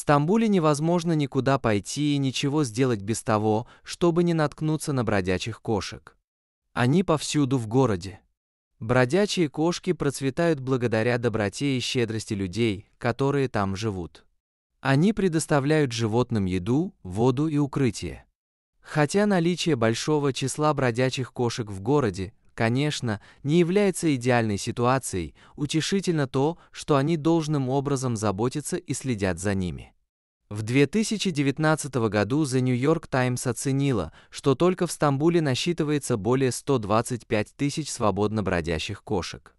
Стамбуле невозможно никуда пойти и ничего сделать без того, чтобы не наткнуться на бродячих кошек. Они повсюду в городе. Бродячие кошки процветают благодаря доброте и щедрости людей, которые там живут. Они предоставляют животным еду, воду и укрытие. Хотя наличие большого числа бродячих кошек в городе конечно, не является идеальной ситуацией, утешительно то, что они должным образом заботятся и следят за ними. В 2019 году The New York Times оценила, что только в Стамбуле насчитывается более 125 тысяч свободно бродящих кошек.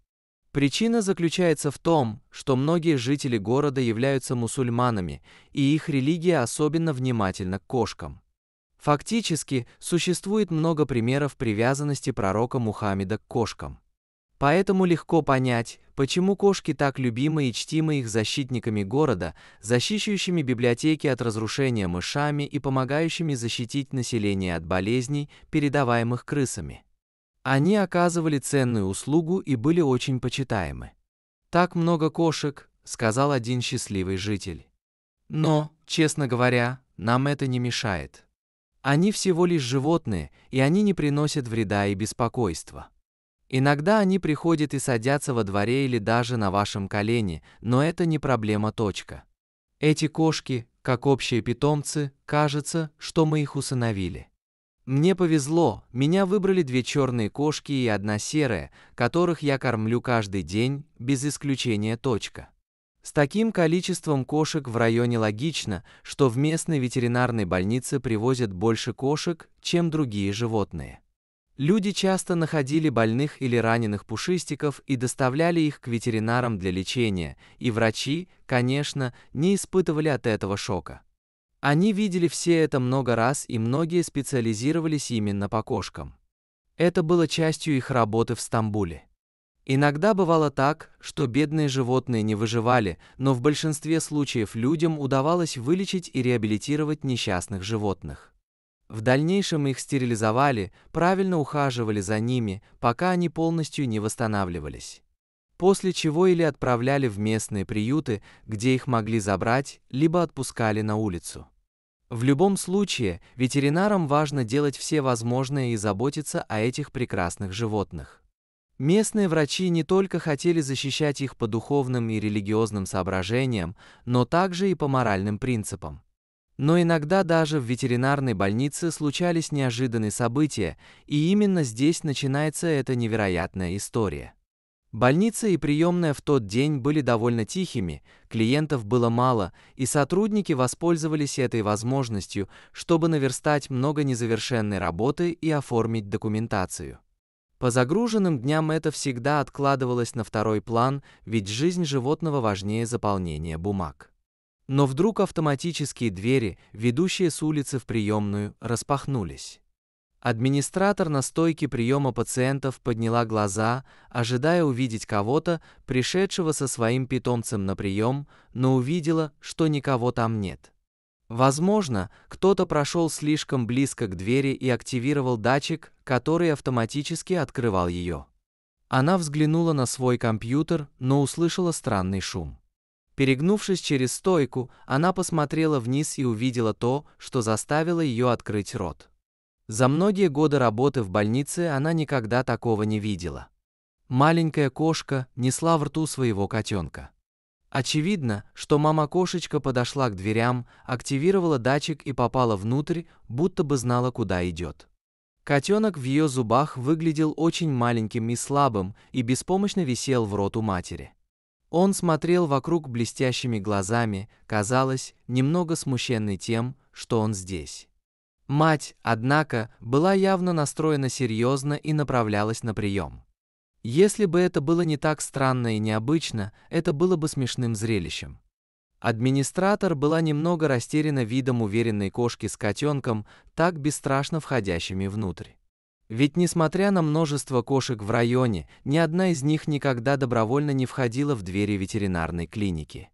Причина заключается в том, что многие жители города являются мусульманами, и их религия особенно внимательна к кошкам. Фактически, существует много примеров привязанности пророка Мухаммеда к кошкам. Поэтому легко понять, почему кошки так любимы и чтимы их защитниками города, защищающими библиотеки от разрушения мышами и помогающими защитить население от болезней, передаваемых крысами. Они оказывали ценную услугу и были очень почитаемы. «Так много кошек», — сказал один счастливый житель. Но, честно говоря, нам это не мешает. Они всего лишь животные, и они не приносят вреда и беспокойства. Иногда они приходят и садятся во дворе или даже на вашем колене, но это не проблема точка. Эти кошки, как общие питомцы, кажется, что мы их усыновили. Мне повезло, меня выбрали две черные кошки и одна серая, которых я кормлю каждый день, без исключения точка. С таким количеством кошек в районе логично, что в местной ветеринарной больнице привозят больше кошек, чем другие животные. Люди часто находили больных или раненых пушистиков и доставляли их к ветеринарам для лечения, и врачи, конечно, не испытывали от этого шока. Они видели все это много раз и многие специализировались именно по кошкам. Это было частью их работы в Стамбуле. Иногда бывало так, что бедные животные не выживали, но в большинстве случаев людям удавалось вылечить и реабилитировать несчастных животных. В дальнейшем их стерилизовали, правильно ухаживали за ними, пока они полностью не восстанавливались. После чего или отправляли в местные приюты, где их могли забрать, либо отпускали на улицу. В любом случае, ветеринарам важно делать все возможное и заботиться о этих прекрасных животных. Местные врачи не только хотели защищать их по духовным и религиозным соображениям, но также и по моральным принципам. Но иногда даже в ветеринарной больнице случались неожиданные события, и именно здесь начинается эта невероятная история. Больница и приемная в тот день были довольно тихими, клиентов было мало, и сотрудники воспользовались этой возможностью, чтобы наверстать много незавершенной работы и оформить документацию. По загруженным дням это всегда откладывалось на второй план, ведь жизнь животного важнее заполнения бумаг. Но вдруг автоматические двери, ведущие с улицы в приемную, распахнулись. Администратор на стойке приема пациентов подняла глаза, ожидая увидеть кого-то, пришедшего со своим питомцем на прием, но увидела, что никого там нет. Возможно, кто-то прошел слишком близко к двери и активировал датчик, который автоматически открывал ее. Она взглянула на свой компьютер, но услышала странный шум. Перегнувшись через стойку, она посмотрела вниз и увидела то, что заставило ее открыть рот. За многие годы работы в больнице она никогда такого не видела. Маленькая кошка несла в рту своего котенка. Очевидно, что мама-кошечка подошла к дверям, активировала датчик и попала внутрь, будто бы знала, куда идет. Котенок в ее зубах выглядел очень маленьким и слабым и беспомощно висел в рот у матери. Он смотрел вокруг блестящими глазами, казалось, немного смущенный тем, что он здесь. Мать, однако, была явно настроена серьезно и направлялась на прием. Если бы это было не так странно и необычно, это было бы смешным зрелищем. Администратор была немного растеряна видом уверенной кошки с котенком, так бесстрашно входящими внутрь. Ведь несмотря на множество кошек в районе, ни одна из них никогда добровольно не входила в двери ветеринарной клиники.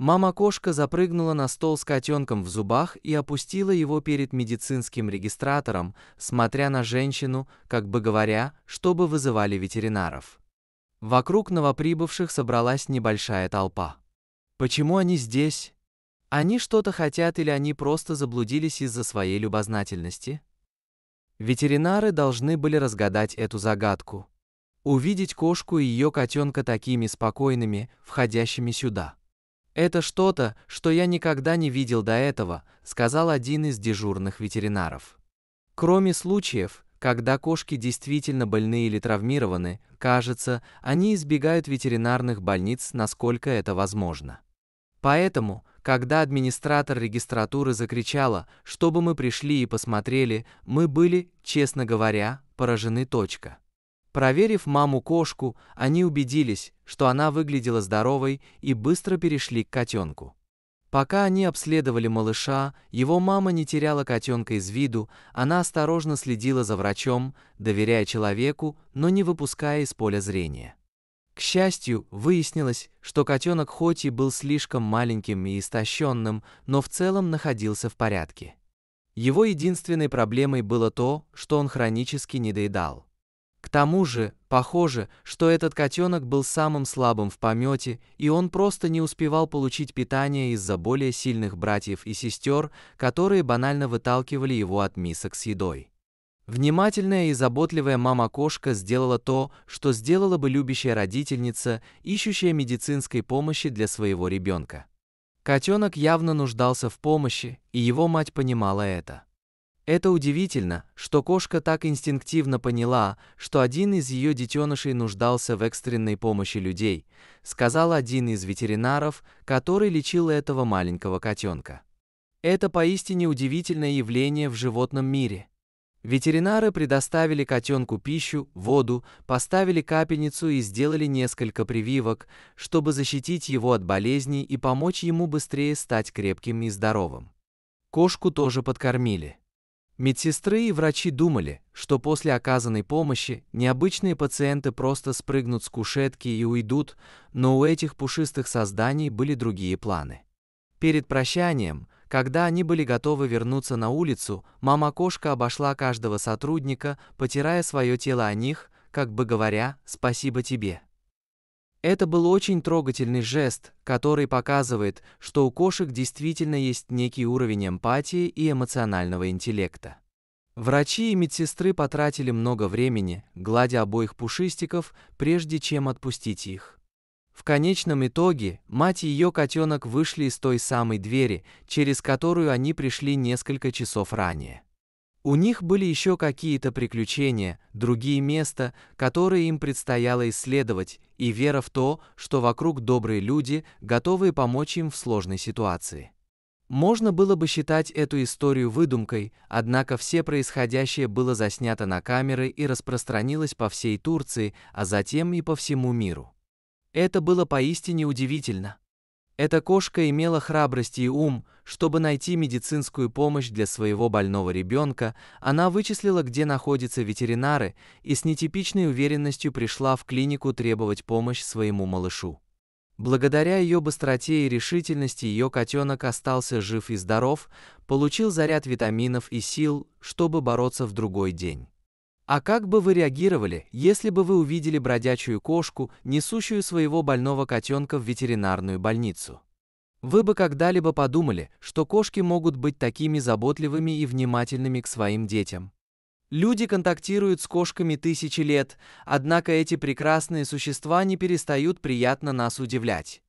Мама-кошка запрыгнула на стол с котенком в зубах и опустила его перед медицинским регистратором, смотря на женщину, как бы говоря, чтобы вызывали ветеринаров. Вокруг новоприбывших собралась небольшая толпа. Почему они здесь? Они что-то хотят или они просто заблудились из-за своей любознательности? Ветеринары должны были разгадать эту загадку. Увидеть кошку и ее котенка такими спокойными, входящими сюда – «Это что-то, что я никогда не видел до этого», — сказал один из дежурных ветеринаров. Кроме случаев, когда кошки действительно больны или травмированы, кажется, они избегают ветеринарных больниц, насколько это возможно. Поэтому, когда администратор регистратуры закричала, чтобы мы пришли и посмотрели, мы были, честно говоря, поражены точка. Проверив маму-кошку, они убедились, что она выглядела здоровой и быстро перешли к котенку. Пока они обследовали малыша, его мама не теряла котенка из виду, она осторожно следила за врачом, доверяя человеку, но не выпуская из поля зрения. К счастью, выяснилось, что котенок хоть и был слишком маленьким и истощенным, но в целом находился в порядке. Его единственной проблемой было то, что он хронически недоедал. К тому же, похоже, что этот котенок был самым слабым в помете, и он просто не успевал получить питание из-за более сильных братьев и сестер, которые банально выталкивали его от мисок с едой. Внимательная и заботливая мама-кошка сделала то, что сделала бы любящая родительница, ищущая медицинской помощи для своего ребенка. Котенок явно нуждался в помощи, и его мать понимала это. Это удивительно, что кошка так инстинктивно поняла, что один из ее детенышей нуждался в экстренной помощи людей, сказал один из ветеринаров, который лечил этого маленького котенка. Это поистине удивительное явление в животном мире. Ветеринары предоставили котенку пищу, воду, поставили капельницу и сделали несколько прививок, чтобы защитить его от болезней и помочь ему быстрее стать крепким и здоровым. Кошку тоже подкормили. Медсестры и врачи думали, что после оказанной помощи необычные пациенты просто спрыгнут с кушетки и уйдут, но у этих пушистых созданий были другие планы. Перед прощанием, когда они были готовы вернуться на улицу, мама-кошка обошла каждого сотрудника, потирая свое тело о них, как бы говоря «спасибо тебе». Это был очень трогательный жест, который показывает, что у кошек действительно есть некий уровень эмпатии и эмоционального интеллекта. Врачи и медсестры потратили много времени, гладя обоих пушистиков, прежде чем отпустить их. В конечном итоге мать и ее котенок вышли из той самой двери, через которую они пришли несколько часов ранее. У них были еще какие-то приключения, другие места, которые им предстояло исследовать, и вера в то, что вокруг добрые люди, готовые помочь им в сложной ситуации. Можно было бы считать эту историю выдумкой, однако все происходящее было заснято на камеры и распространилось по всей Турции, а затем и по всему миру. Это было поистине удивительно. Эта кошка имела храбрость и ум, чтобы найти медицинскую помощь для своего больного ребенка, она вычислила, где находятся ветеринары, и с нетипичной уверенностью пришла в клинику требовать помощь своему малышу. Благодаря ее быстроте и решительности ее котенок остался жив и здоров, получил заряд витаминов и сил, чтобы бороться в другой день. А как бы вы реагировали, если бы вы увидели бродячую кошку, несущую своего больного котенка в ветеринарную больницу? Вы бы когда-либо подумали, что кошки могут быть такими заботливыми и внимательными к своим детям? Люди контактируют с кошками тысячи лет, однако эти прекрасные существа не перестают приятно нас удивлять.